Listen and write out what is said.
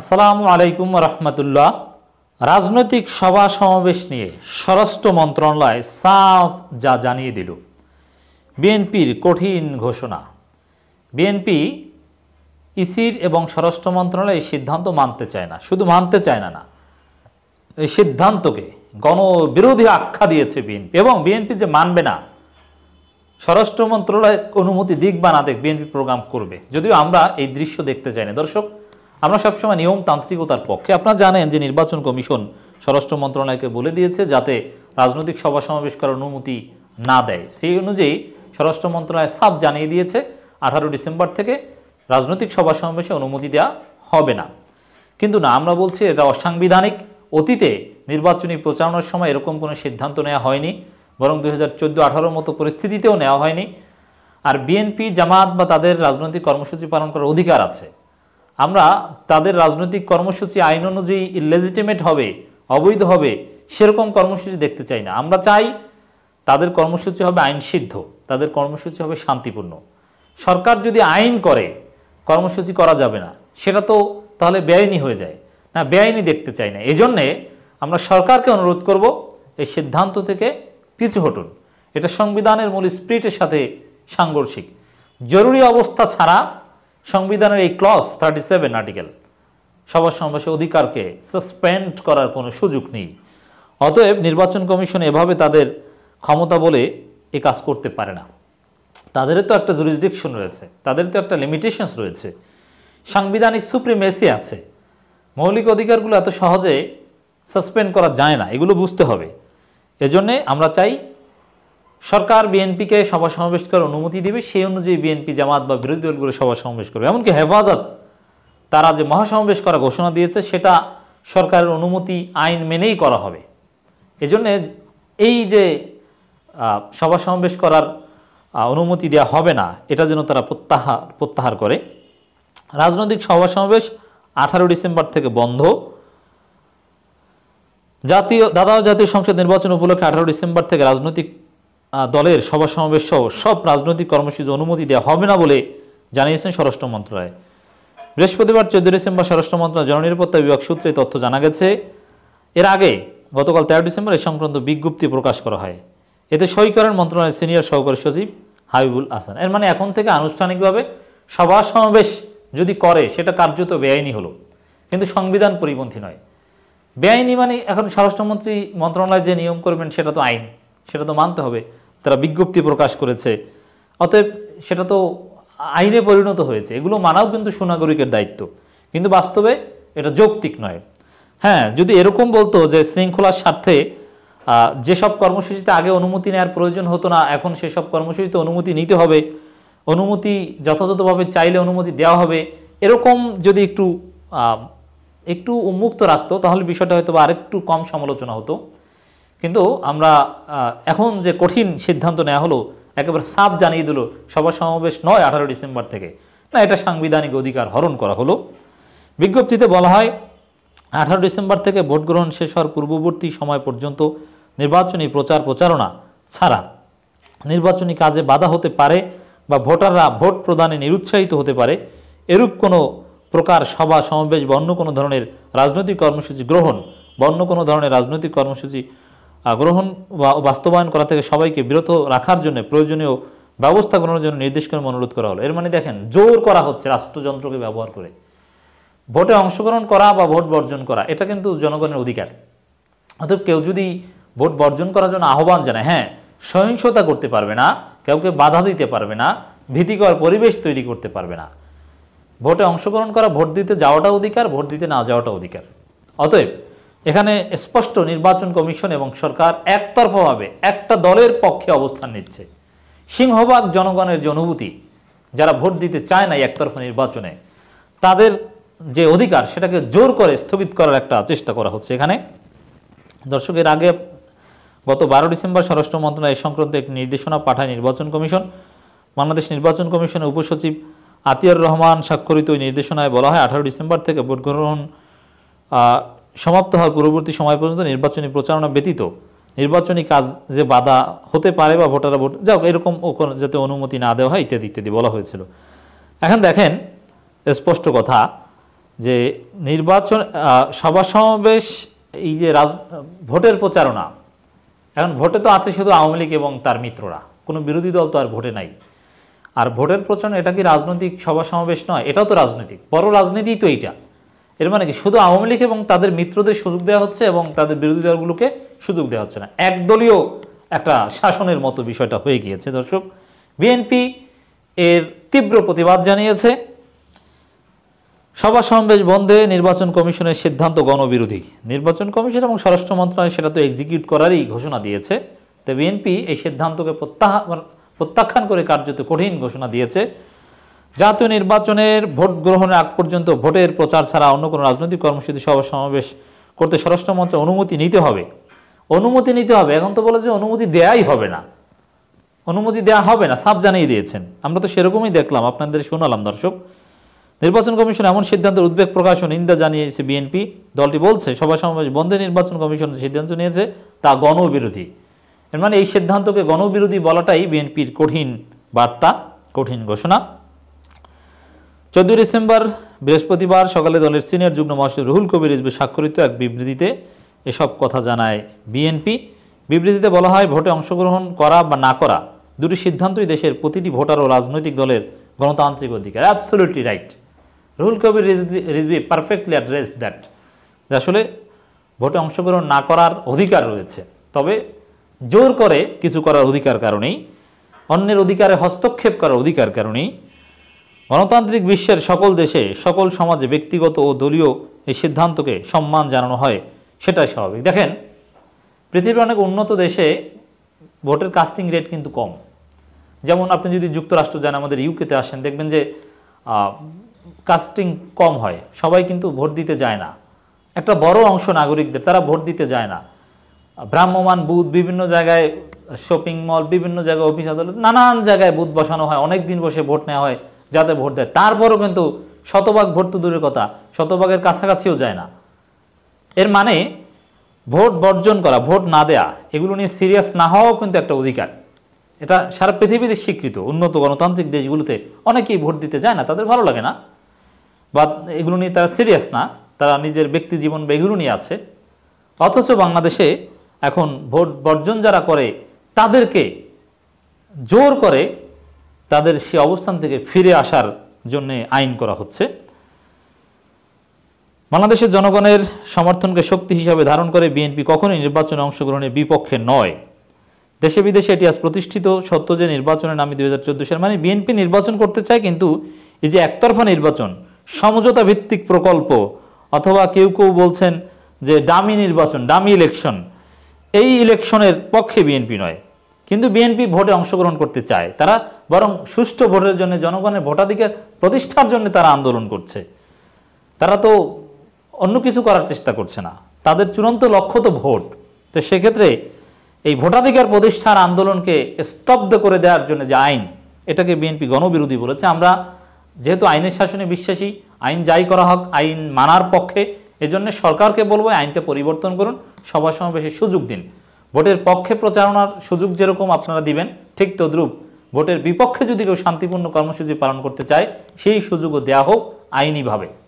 আসসালামু আলাইকুম রহমতুল্লাহ রাজনৈতিক সভা সমাবেশ নিয়ে স্বরাষ্ট্র মন্ত্রণালয় সাফ যা জানিয়ে দিল বিএনপির কঠিন ঘোষণা বিএনপি ইসির এবং স্বরাষ্ট্র মন্ত্রণালয় এই সিদ্ধান্ত মানতে চায় না শুধু মানতে চায় না না এই সিদ্ধান্তকে গণবিরোধী আখ্যা দিয়েছে বিএনপি এবং বিএনপি যে মানবে না স্বরাষ্ট্র মন্ত্রণালয় অনুমতি দিক বা না দেখ বিএনপি প্রোগ্রাম করবে যদিও আমরা এই দৃশ্য দেখতে চাই না দর্শক আমরা সবসময় নিয়মতান্ত্রিকতার পক্ষে আপনারা জানেন যে নির্বাচন কমিশন স্বরাষ্ট্র মন্ত্রণালয়কে বলে দিয়েছে যাতে রাজনৈতিক সভা সমাবেশ করার অনুমতি না দেয় সেই অনুযায়ী স্বরাষ্ট্র মন্ত্রণালয় সাপ জানিয়ে দিয়েছে আঠারো ডিসেম্বর থেকে রাজনৈতিক সভা সমাবেশে অনুমতি দেওয়া হবে না কিন্তু না আমরা বলছি এটা অসাংবিধানিক অতীতে নির্বাচনী প্রচারণার সময় এরকম কোনো সিদ্ধান্ত নেওয়া হয়নি বরং দু হাজার চোদ্দো আঠারোর মতো পরিস্থিতিতেও নেওয়া হয়নি আর বিএনপি জামাত বা তাদের রাজনৈতিক কর্মসূচি পালন করার অধিকার আছে আমরা তাদের রাজনৈতিক কর্মসূচি আইন অনুযায়ী ইলেজিটিমেট হবে অবৈধ হবে সেরকম কর্মসূচি দেখতে চাই না আমরা চাই তাদের কর্মসূচি হবে আইনসিদ্ধ তাদের কর্মসূচি হবে শান্তিপূর্ণ সরকার যদি আইন করে কর্মসূচি করা যাবে না সেটা তো তাহলে বেআইনি হয়ে যায় না বেআইনি দেখতে চাই না এজন্যে আমরা সরকারকে অনুরোধ করব এই সিদ্ধান্ত থেকে পিছু হটুন এটা সংবিধানের মূল স্পিরিটের সাথে সাংঘর্ষিক জরুরি অবস্থা ছাড়া সংবিধানের এই ক্লস থার্টি সেভেন আর্টিকেল সবার সমাবেশের অধিকারকে সাসপেন্ড করার কোনো সুযোগ নেই অতএব নির্বাচন কমিশন এভাবে তাদের ক্ষমতা বলে এ কাজ করতে পারে না তাদের তো একটা জুরিসডিকশন রয়েছে তাদের তো একটা লিমিটেশনস রয়েছে সাংবিধানিক সুপ্রিমেসি আছে মৌলিক অধিকারগুলো এত সহজে সাসপেন্ড করা যায় না এগুলো বুঝতে হবে এজন্যে আমরা চাই সরকার বিএনপিকে সভা সমাবেশ করার অনুমতি দেবে সেই অনুযায়ী বিএনপি জামাত বা বিরোধী দলগুলো সভা সমাবেশ করবে এমনকি হেফাজত তারা যে মহাসমাবেশ করা ঘোষণা দিয়েছে সেটা সরকারের অনুমতি আইন মেনেই করা হবে এজন্য এই যে সভা সমাবেশ করার অনুমতি দেওয়া হবে না এটা যেন তারা প্রত্যাহার প্রত্যাহার করে রাজনৈতিক সভা সমাবেশ আঠারো ডিসেম্বর থেকে বন্ধ জাতীয় দাদা জাতীয় সংসদ নির্বাচন উপলক্ষে আঠারো ডিসেম্বর থেকে রাজনৈতিক দলের সভা সমাবেশ সহ সব রাজনৈতিক কর্মসূচি অনুমতি দেওয়া হবে না বলে জানিয়েছেন স্বরাষ্ট্র মন্ত্রণালয় বৃহস্পতিবার চোদ্দ ডিসেম্বর স্বরাষ্ট্র মন্ত্রণালয় জননিরাপত্তা বিভাগ সূত্রে তথ্য জানা গেছে এর আগে গতকাল তেরো ডিসেম্বর এ সংক্রান্ত বিজ্ঞপ্তি প্রকাশ করা হয় এতে সই করেন মন্ত্রণালয়ের সিনিয়র সহকারী সচিব হাবিবুল হাসান এর মানে এখন থেকে আনুষ্ঠানিকভাবে সভা সমাবেশ যদি করে সেটা কার্যত বেআইনি হলো কিন্তু সংবিধান পরিপন্থী নয় বেআইনি মানে এখন স্বরাষ্ট্রমন্ত্রী মন্ত্রণালয় যে নিয়ম করবেন সেটা তো আইন সেটা তো মানতে হবে তারা বিজ্ঞপ্তি প্রকাশ করেছে অতএব সেটা তো আইনে পরিণত হয়েছে এগুলো মানাও কিন্তু সুনাগরিকের দায়িত্ব কিন্তু বাস্তবে এটা যৌক্তিক নয় হ্যাঁ যদি এরকম বলতো যে শৃঙ্খলার স্বার্থে যেসব কর্মসূচিতে আগে অনুমতি নেওয়ার প্রয়োজন হতো না এখন সেসব কর্মসূচিতে অনুমতি নিতে হবে অনুমতি যথাযথভাবে চাইলে অনুমতি দেওয়া হবে এরকম যদি একটু একটু উন্মুক্ত রাখতো তাহলে বিষয়টা হয়তো আরেকটু কম সমালোচনা হতো কিন্তু আমরা এখন যে কঠিন সিদ্ধান্ত নেওয়া হলো একেবারে সাপ জানিয়ে দিল সভা সমাবেশ নয় আঠারো ডিসেম্বর থেকে না এটা সাংবিধানিক অধিকার হরণ করা হলো বিজ্ঞপ্তিতে বলা হয় আঠারো ডিসেম্বর থেকে ভোট গ্রহণ শেষ হওয়ার পূর্ববর্তী সময় পর্যন্ত নির্বাচনী প্রচার প্রচারণা ছাড়া নির্বাচনী কাজে বাধা হতে পারে বা ভোটাররা ভোট প্রদানে নিরুৎসাহিত হতে পারে এরূপ কোনো প্রকার সভা সমাবেশ বা অন্য কোনো ধরনের রাজনৈতিক কর্মসূচি গ্রহণ বা অন্য কোনো ধরনের রাজনৈতিক কর্মসূচি গ্রহণ বা বাস্তবায়ন করা থেকে সবাইকে বিরত রাখার জন্য প্রয়োজনীয় ব্যবস্থা গ্রহণের জন্য নির্দেশ করে অনুরোধ করা হলো এর মানে দেখেন জোর করা হচ্ছে রাষ্ট্রযন্ত্রকে ব্যবহার করে ভোটে অংশগ্রহণ করা বা ভোট বর্জন করা এটা কিন্তু জনগণের অধিকার অতএব কেউ যদি ভোট বর্জন করার জন্য আহ্বান জানায় হ্যাঁ সহিংসতা করতে পারবে না কাউকে বাধা দিতে পারবে না ভীতিকর পরিবেশ তৈরি করতে পারবে না ভোটে অংশগ্রহণ করা ভোট দিতে যাওয়াটা অধিকার ভোট দিতে না যাওয়াটা অধিকার অতএব এখানে স্পষ্ট নির্বাচন কমিশন এবং সরকার একতরফাভাবে একটা দলের পক্ষে অবস্থান নিচ্ছে সিংহবাগ জনগণের যে অনুভূতি যারা ভোট দিতে চায় না একতরফা নির্বাচনে তাদের যে অধিকার সেটাকে জোর করে স্থগিত করার একটা চেষ্টা করা হচ্ছে এখানে দর্শকের আগে গত বারো ডিসেম্বর স্বরাষ্ট্র মন্ত্রণালয় সংক্রান্ত এক নির্দেশনা পাঠায় নির্বাচন কমিশন বাংলাদেশ নির্বাচন কমিশনের উপসচিব আতিয়ার রহমান স্বাক্ষরিত ওই নির্দেশনায় বলা হয় আঠারো ডিসেম্বর থেকে ভোট গ্রহণ সমাপ্ত হওয়ার পূর্ববর্তী সময় পর্যন্ত নির্বাচনী প্রচারণা ব্যতীত নির্বাচনী কাজ যে বাধা হতে পারে বা ভোটাররা ভোট হোক এরকম যাতে অনুমতি না দেওয়া হয় ইত্যাদি ইত্যাদি বলা হয়েছিল এখন দেখেন স্পষ্ট কথা যে নির্বাচন সভা সমাবেশ এই যে রাজ ভোটের প্রচারণা এখন ভোটে তো আছে শুধু আওয়ামী লীগ এবং তার মিত্ররা কোনো বিরোধী দল তো আর ভোটে নাই আর ভোটের প্রচারণা এটা কি রাজনৈতিক সভা সমাবেশ নয় এটাও তো রাজনৈতিক বড় রাজনীতিই তো এইটা এর মানে কি শুধু আওয়ামী লীগ এবং তাদের মিত্রদের সুযোগ দেওয়া হচ্ছে এবং তাদের বিরোধী দলগুলোকে সুযোগ দেওয়া হচ্ছে না একদলীয় একটা শাসনের মতো বিষয়টা হয়ে গিয়েছে দর্শক বিএনপি এর তীব্র প্রতিবাদ জানিয়েছে সভা সমাবেশ বন্ধে নির্বাচন কমিশনের সিদ্ধান্ত গণবিরোধী নির্বাচন কমিশন এবং স্বরাষ্ট্র মন্ত্রণালয় সেটা তো এক্সিকিউট করারই ঘোষণা দিয়েছে তো বিএনপি এই সিদ্ধান্তকে প্রত্যাহার প্রত্যাখ্যান করে কার্যত কঠিন ঘোষণা দিয়েছে জাতীয় নির্বাচনের ভোট গ্রহণের আগ পর্যন্ত ভোটের প্রচার ছাড়া অন্য কোনো রাজনৈতিক কর্মসূচি সভা সমাবেশ করতে স্বরাষ্ট্রমন্ত্রের অনুমতি নিতে হবে অনুমতি নিতে হবে এখন তো বলে যে অনুমতি দেয়াই হবে না অনুমতি দেয়া হবে না সাপ জানিয়ে দিয়েছেন আমরা তো সেরকমই দেখলাম আপনাদের শোনালাম দর্শক নির্বাচন কমিশন এমন সিদ্ধান্তের উদ্বেগ প্রকাশন নিন্দা জানিয়েছে বিএনপি দলটি বলছে সভা সমাবেশ বন্ধে নির্বাচন কমিশন সিদ্ধান্ত নিয়েছে তা গণবিরোধী এর মানে এই সিদ্ধান্তকে গণবিরোধী বলাটাই বিএনপির কঠিন বার্তা কঠিন ঘোষণা চোদ্দই ডিসেম্বর বৃহস্পতিবার সকালে দলের সিনিয়র যুগ্ম মহাসচিব রুহুল কবির রিজবি স্বাক্ষরিত এক বিবৃতিতে এসব কথা জানায় বিএনপি বিবৃতিতে বলা হয় ভোটে অংশগ্রহণ করা বা না করা দুটি সিদ্ধান্তই দেশের প্রতিটি ভোটার ও রাজনৈতিক দলের গণতান্ত্রিক অধিকার absolutely right Ruhul Kabir Rizvi perfectly address that যে আসলে ভোটে অংশগ্রহণ না করার অধিকার রয়েছে তবে জোর করে কিছু করার অধিকার কারণেই অন্যের অধিকারে হস্তক্ষেপ করার অধিকার কারণেই গণতান্ত্রিক বিশ্বের সকল দেশে সকল সমাজে ব্যক্তিগত ও দলীয় এই সিদ্ধান্তকে সম্মান জানানো হয় সেটাই স্বাভাবিক দেখেন পৃথিবীর অনেক উন্নত দেশে ভোটের কাস্টিং রেট কিন্তু কম যেমন আপনি যদি যুক্তরাষ্ট্র যান আমাদের ইউকেতে আসেন দেখবেন যে কাস্টিং কম হয় সবাই কিন্তু ভোট দিতে যায় না একটা বড় অংশ নাগরিকদের তারা ভোট দিতে যায় না ভ্রাম্যমান বুথ বিভিন্ন জায়গায় শপিং মল বিভিন্ন জায়গায় অফিস আদালত নানান জায়গায় বুথ বসানো হয় অনেক দিন বসে ভোট নেওয়া হয় যাতে ভোট দেয় তারপরও কিন্তু শতভাগ ভোট তো দূরের কথা শতভাগের কাছাকাছিও যায় না এর মানে ভোট বর্জন করা ভোট না দেয়া এগুলো নিয়ে সিরিয়াস না হওয়াও কিন্তু একটা অধিকার এটা সারা পৃথিবীতে স্বীকৃত উন্নত গণতান্ত্রিক দেশগুলোতে অনেকেই ভোট দিতে যায় না তাদের ভালো লাগে না বা এগুলো নিয়ে তারা সিরিয়াস না তারা নিজের ব্যক্তি জীবন বা এগুলো নিয়ে আছে অথচ বাংলাদেশে এখন ভোট বর্জন যারা করে তাদেরকে জোর করে তাদের সে অবস্থান থেকে ফিরে আসার জন্য আইন করা হচ্ছে বাংলাদেশের জনগণের সমর্থনকে শক্তি হিসাবে ধারণ করে বিএনপি কখনোই নির্বাচনে অংশগ্রহণের বিপক্ষে নয় দেশে বিদেশে এটি আজ প্রতিষ্ঠিত সত্য যে নির্বাচনের নামে দুই সালে মানে বিএনপি নির্বাচন করতে চায় কিন্তু এই যে একতরফা নির্বাচন সমঝোতা ভিত্তিক প্রকল্প অথবা কেউ কেউ বলছেন যে ডামি নির্বাচন ডামি ইলেকশন এই ইলেকশনের পক্ষে বিএনপি নয় কিন্তু বিএনপি ভোটে অংশগ্রহণ করতে চায় তারা বরং সুষ্ঠু ভোটের জন্য জনগণের ভোটাধিকার প্রতিষ্ঠার জন্য তারা আন্দোলন করছে তারা তো অন্য কিছু করার চেষ্টা করছে না তাদের চূড়ান্ত লক্ষ্য তো ভোট তো সেক্ষেত্রে এই ভোটাধিকার প্রতিষ্ঠার আন্দোলনকে স্তব্ধ করে দেওয়ার জন্য যে আইন এটাকে বিএনপি গণবিরোধী বলেছে আমরা যেহেতু আইনের শাসনে বিশ্বাসী আইন যাই করা হোক আইন মানার পক্ষে এজন্য সরকারকে বলবো আইনটা পরিবর্তন করুন সভা সমাবেশের সুযোগ দিন ভোটের পক্ষে প্রচারণার সুযোগ যেরকম আপনারা দিবেন ঠিক তদ্রুপ ভোটের বিপক্ষে যদি কেউ শান্তিপূর্ণ কর্মসূচি পালন করতে চায় সেই সুযোগও দেয়া হোক আইনিভাবে